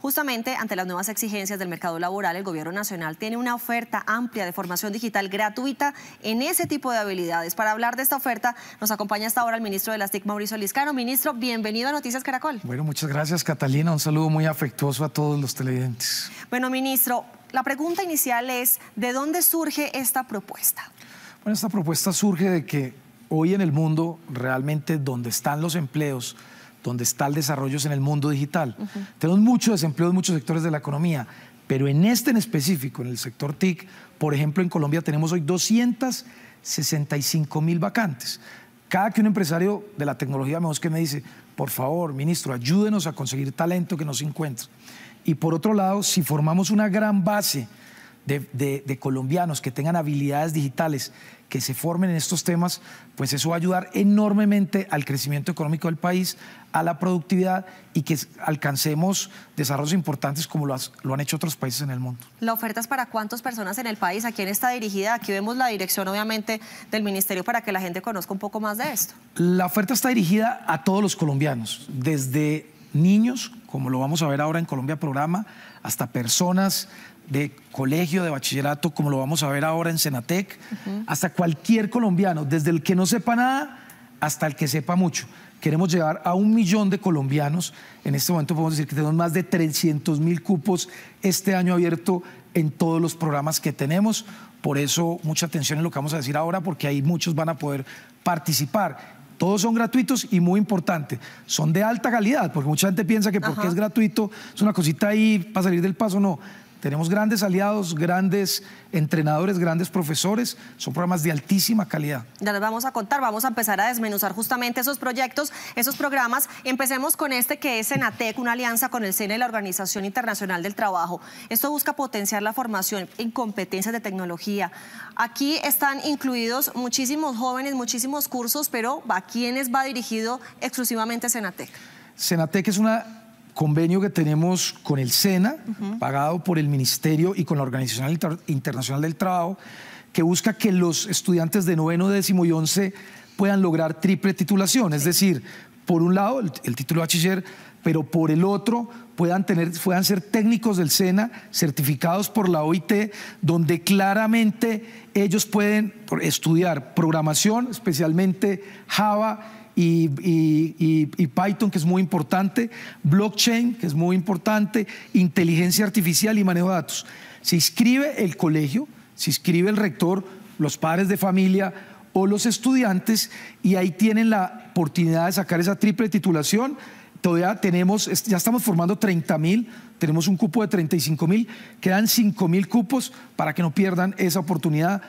Justamente ante las nuevas exigencias del mercado laboral, el Gobierno Nacional tiene una oferta amplia de formación digital gratuita en ese tipo de habilidades. Para hablar de esta oferta, nos acompaña hasta ahora el ministro de las TIC, Mauricio Liscano. Ministro, bienvenido a Noticias Caracol. Bueno, muchas gracias, Catalina. Un saludo muy afectuoso a todos los televidentes. Bueno, ministro, la pregunta inicial es, ¿de dónde surge esta propuesta? Bueno, esta propuesta surge de que hoy en el mundo, realmente donde están los empleos, donde está el desarrollo es en el mundo digital. Tenemos mucho desempleo en muchos sectores de la economía, pero en este en específico, en el sector TIC, por ejemplo, en Colombia tenemos hoy 265 mil vacantes. Cada que un empresario de la tecnología me que me dice, por favor, ministro, ayúdenos a conseguir talento que nos encuentre. Y por otro lado, si formamos una gran base de, colombianos que tengan habilidades digitales, que se formen en estos temas, pues eso va a ayudar enormemente al crecimiento económico del país, a la productividad y que alcancemos desarrollos importantes como lo, lo han hecho otros países en el mundo. ¿La oferta es para cuántas personas en el país? ¿A quién está dirigida? Aquí vemos la dirección, obviamente, del ministerio para que la gente conozca un poco más de esto. La oferta está dirigida a todos los colombianos, desde niños como lo vamos a ver ahora en Colombia Programa, hasta personas de colegio, de bachillerato, como lo vamos a ver ahora en Senatec hasta cualquier colombiano, desde el que no sepa nada hasta el que sepa mucho. Queremos llevar a un millón de colombianos. En este momento podemos decir que tenemos más de 300 mil cupos este año abierto en todos los programas que tenemos. Por eso mucha atención en lo que vamos a decir ahora, porque ahí muchos van a poder participar todos son gratuitos y muy importantes, son de alta calidad, porque mucha gente piensa que porque es gratuito es una cosita ahí para salir del paso, no. Tenemos grandes aliados, grandes entrenadores, grandes profesores. Son programas de altísima calidad. Ya les vamos a contar, vamos a empezar a desmenuzar justamente esos proyectos, esos programas. Empecemos con este que es Senatec, una alianza con el CENE y la Organización Internacional del Trabajo. Esto busca potenciar la formación en competencias de tecnología. Aquí están incluidos muchísimos jóvenes, muchísimos cursos, pero ¿a quiénes va dirigido exclusivamente CENATEC? CENATEC es una convenio que tenemos con el SENA, pagado por el Ministerio y con la Organización Internacional del Trabajo, que busca que los estudiantes de noveno, décimo y once puedan lograr triple titulación, es decir, por un lado el, título de bachiller, pero por el otro puedan, tener, puedan ser técnicos del SENA, certificados por la OIT, donde claramente ellos pueden estudiar programación, especialmente Java, y, Python, que es muy importante, blockchain, que es muy importante, inteligencia artificial y manejo de datos. Se inscribe el colegio, se inscribe el rector, los padres de familia o los estudiantes y ahí tienen la oportunidad de sacar esa triple titulación. Todavía tenemos, ya estamos formando 30 mil, tenemos un cupo de 35 mil, quedan 5 mil cupos para que no pierdan esa oportunidad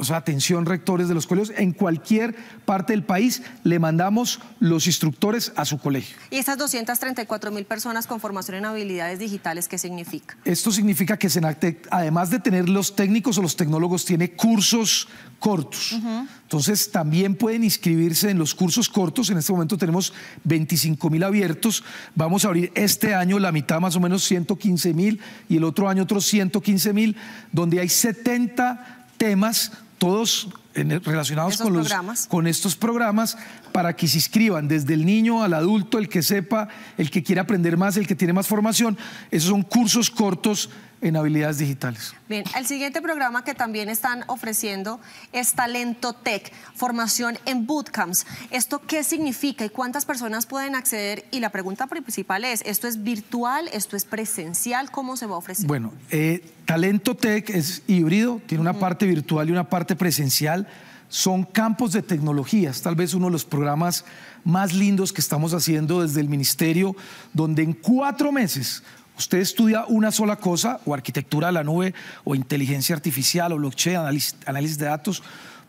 o sea, atención rectores de los colegios, en cualquier parte del país le mandamos los instructores a su colegio. ¿Y estas 234 mil personas con formación en habilidades digitales, qué significa? Esto significa que Senatec, además de tener los técnicos o los tecnólogos, tiene cursos cortos. Entonces, también pueden inscribirse en los cursos cortos. En este momento tenemos 25 mil abiertos. Vamos a abrir este año la mitad, más o menos 115 mil, y el otro año otros 115 mil, donde hay 70 temas todos relacionados con, los, con estos programas para que se inscriban desde el niño al adulto, el que sepa, el que quiere aprender más, el que tiene más formación. Esos son cursos cortos en habilidades digitales. Bien, el siguiente programa que también están ofreciendo es Talento Tech, formación en bootcamps. ¿Esto qué significa y cuántas personas pueden acceder? Y la pregunta principal es, ¿esto es virtual? ¿Esto es presencial? ¿Cómo se va a ofrecer? Bueno, eh, Talento Tech es híbrido, tiene una parte virtual y una parte presencial son campos de tecnologías, tal vez uno de los programas más lindos que estamos haciendo desde el ministerio, donde en cuatro meses usted estudia una sola cosa, o arquitectura de la nube, o inteligencia artificial, o blockchain, análisis, análisis de datos,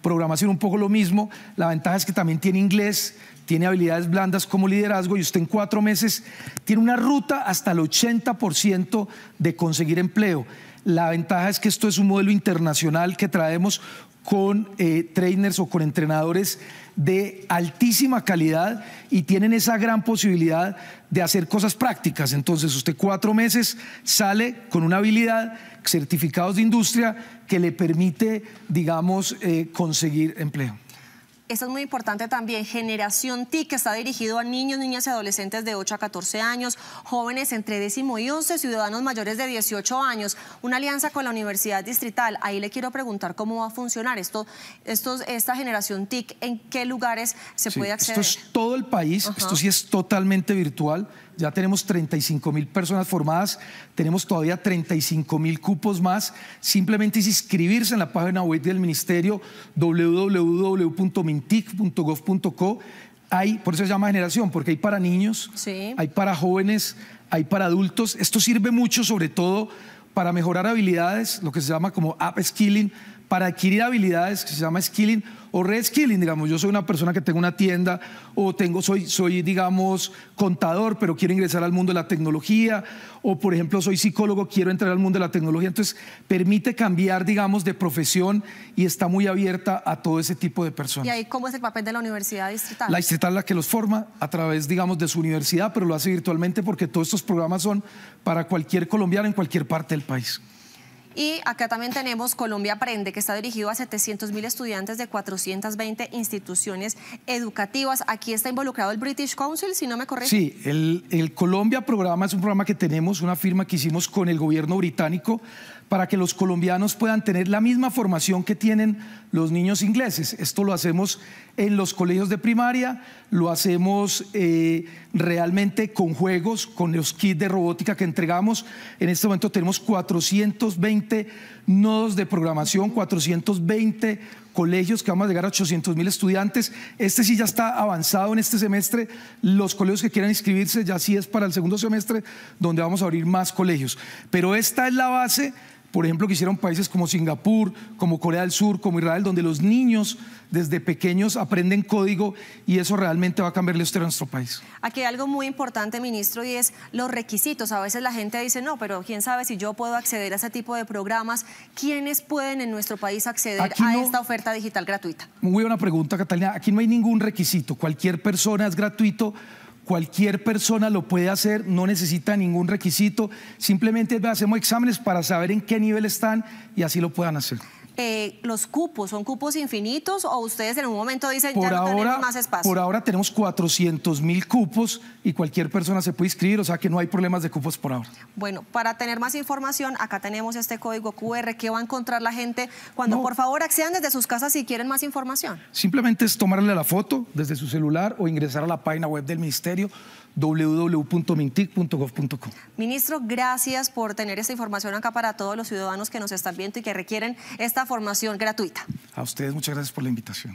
programación un poco lo mismo. La ventaja es que también tiene inglés, tiene habilidades blandas como liderazgo y usted en cuatro meses tiene una ruta hasta el 80% de conseguir empleo. La ventaja es que esto es un modelo internacional que traemos con eh, trainers o con entrenadores de altísima calidad y tienen esa gran posibilidad de hacer cosas prácticas. Entonces usted cuatro meses sale con una habilidad, certificados de industria que le permite, digamos, eh, conseguir empleo. Esto es muy importante también, Generación TIC, que está dirigido a niños, niñas y adolescentes de 8 a 14 años, jóvenes entre décimo y 11, ciudadanos mayores de 18 años, una alianza con la Universidad Distrital. Ahí le quiero preguntar cómo va a funcionar esto, esta generación TIC, en qué lugares se puede acceder. Esto es todo el país, esto sí es totalmente virtual. Ya tenemos 35 mil personas formadas, tenemos todavía 35 mil cupos más. Simplemente es inscribirse en la página web del ministerio www.min tic.gov.co hay, por eso se llama generación, porque hay para niños, hay para jóvenes, hay para adultos. Esto sirve mucho sobre todo para mejorar habilidades, lo que se llama como app skilling, para adquirir habilidades que se llama skilling o reskilling, digamos, yo soy una persona que tengo una tienda o tengo, soy, soy, digamos, contador, pero quiero ingresar al mundo de la tecnología, o por ejemplo, soy psicólogo, quiero entrar al mundo de la tecnología, entonces permite cambiar, digamos, de profesión y está muy abierta a todo ese tipo de personas. ¿Y ahí cómo es el papel de la universidad distrital? La distrital es la que los forma a través, digamos, de su universidad, pero lo hace virtualmente porque todos estos programas son para cualquier colombiano en cualquier parte del país. Y acá también tenemos Colombia Aprende, que está dirigido a 700 mil estudiantes de 420 instituciones educativas. Aquí está involucrado el British Council, si no me corrijo. Sí, el, el Colombia Programa es un programa que tenemos, una firma que hicimos con el gobierno británico para que los colombianos puedan tener la misma formación que tienen los niños ingleses. Esto lo hacemos en los colegios de primaria, lo hacemos eh, realmente con juegos, con los kits de robótica que entregamos. En este momento tenemos 420 nodos de programación, 420 colegios que vamos a llegar a 800 mil estudiantes. Este sí ya está avanzado en este semestre. Los colegios que quieran inscribirse ya sí es para el segundo semestre donde vamos a abrir más colegios. Pero esta es la base por ejemplo, que hicieron países como Singapur, como Corea del Sur, como Israel, donde los niños desde pequeños aprenden código y eso realmente va a cambiarle usted a nuestro país. Aquí hay algo muy importante, ministro, y es los requisitos. A veces la gente dice, no, pero quién sabe si yo puedo acceder a ese tipo de programas. ¿Quiénes pueden en nuestro país acceder a esta oferta digital gratuita? Muy buena pregunta, Catalina. Aquí no hay ningún requisito. Cualquier persona es gratuito cualquier persona lo puede hacer, no necesita ningún requisito, simplemente hacemos exámenes para saber en qué nivel están y así lo puedan hacer. Eh, los cupos? ¿Son cupos infinitos o ustedes en un momento dicen ya no tenemos más espacio? Por ahora tenemos 400 mil cupos y cualquier persona se puede inscribir, o sea que no hay problemas de cupos por ahora. Bueno, para tener más información, acá tenemos este código QR que va a encontrar la gente cuando por favor accedan desde sus casas si quieren más información. Simplemente es tomarle la foto desde su celular o ingresar a la página web del ministerio www.mintic.gov.com. Ministro, gracias por tener esta información acá para todos los ciudadanos que nos están viendo y que requieren esta formación gratuita. A ustedes muchas gracias por la invitación.